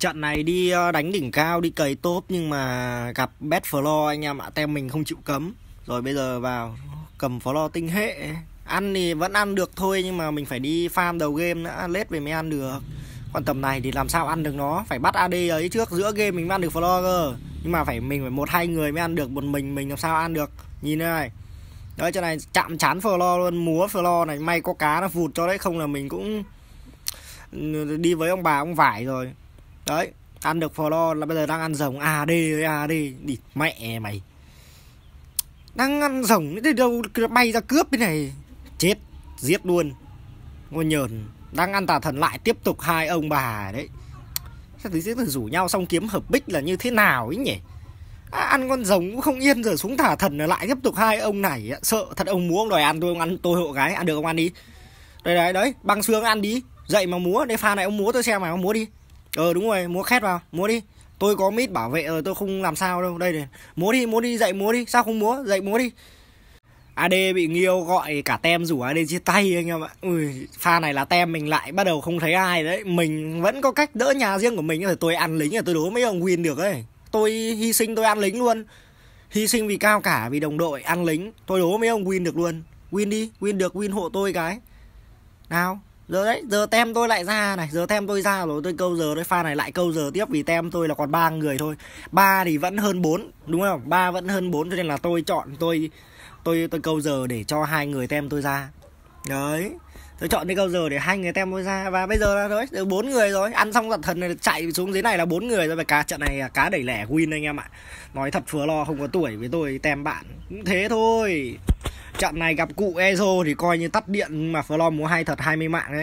Trận này đi ờ, đánh đỉnh cao, đi cầy top nhưng mà gặp bet floor anh em ạ. Tem mình không chịu cấm. Rồi bây giờ vào cầm floor tinh hệ. Ăn thì vẫn ăn được thôi nhưng mà mình phải đi farm đầu game nữa. Lết về mới ăn được. Còn tầm này thì làm sao ăn được nó. Phải bắt AD ấy trước. Giữa game mình mới ăn được floor cơ. Nhưng mà phải mình phải một hai người mới ăn được. Một mình mình làm sao ăn được. Nhìn này. Đấy cho này chạm chán floor luôn. Múa floor này. May có cá nó vụt cho đấy. Không là mình cũng ừ, đi với ông bà ông vải rồi đấy ăn được flo là bây giờ đang ăn rồng ad à ad à đi mẹ mày đang ăn rồng thế đâu bay ra cướp cái này chết giết luôn ngon nhờn đang ăn tà thần lại tiếp tục hai ông bà đấy sao tí sẽ rủ nhau xong kiếm hợp bích là như thế nào ấy nhỉ à, ăn con rồng cũng không yên rồi xuống thả thần lại tiếp tục hai ông này sợ thật ông múa ông đòi ăn tôi ông ăn tôi hộ gái ăn được ông ăn đi đây đấy đấy băng xương ăn đi dậy mà múa đây pha này ông múa tôi xem mà ông múa đi ờ đúng rồi múa khét vào múa đi tôi có mít bảo vệ rồi tôi không làm sao đâu đây này múa đi múa đi dậy múa đi sao không múa dậy múa đi AD bị Nghiêu gọi cả tem rủ AD chia tay anh em ạ Ui, pha này là tem mình lại bắt đầu không thấy ai đấy Mình vẫn có cách đỡ nhà riêng của mình Thì tôi ăn lính là tôi đối mấy ông Win được ấy Tôi hy sinh tôi ăn lính luôn Hy sinh vì cao cả, vì đồng đội, ăn lính Tôi đố mấy ông Win được luôn Win đi, Win được, Win hộ tôi cái Nào, Giờ đấy, giờ tem tôi lại ra này, giờ tem tôi ra rồi tôi câu giờ đấy pha này lại câu giờ tiếp vì tem tôi là còn ba người thôi. ba thì vẫn hơn 4, đúng không? ba vẫn hơn 4 cho nên là tôi chọn tôi tôi tôi câu giờ để cho hai người tem tôi ra. Đấy. Tôi chọn cái câu giờ để hai người tem tôi ra và bây giờ là đấy, được 4 người rồi, ăn xong giật thần này chạy xuống dưới này là bốn người rồi và cá trận này cá đẩy lẻ win anh em ạ. Nói thật phứa lo không có tuổi với tôi tem bạn. Cũng thế thôi trận này gặp cụ Ezo thì coi như tắt điện mà Flo mua hai thật 20 mạng đấy.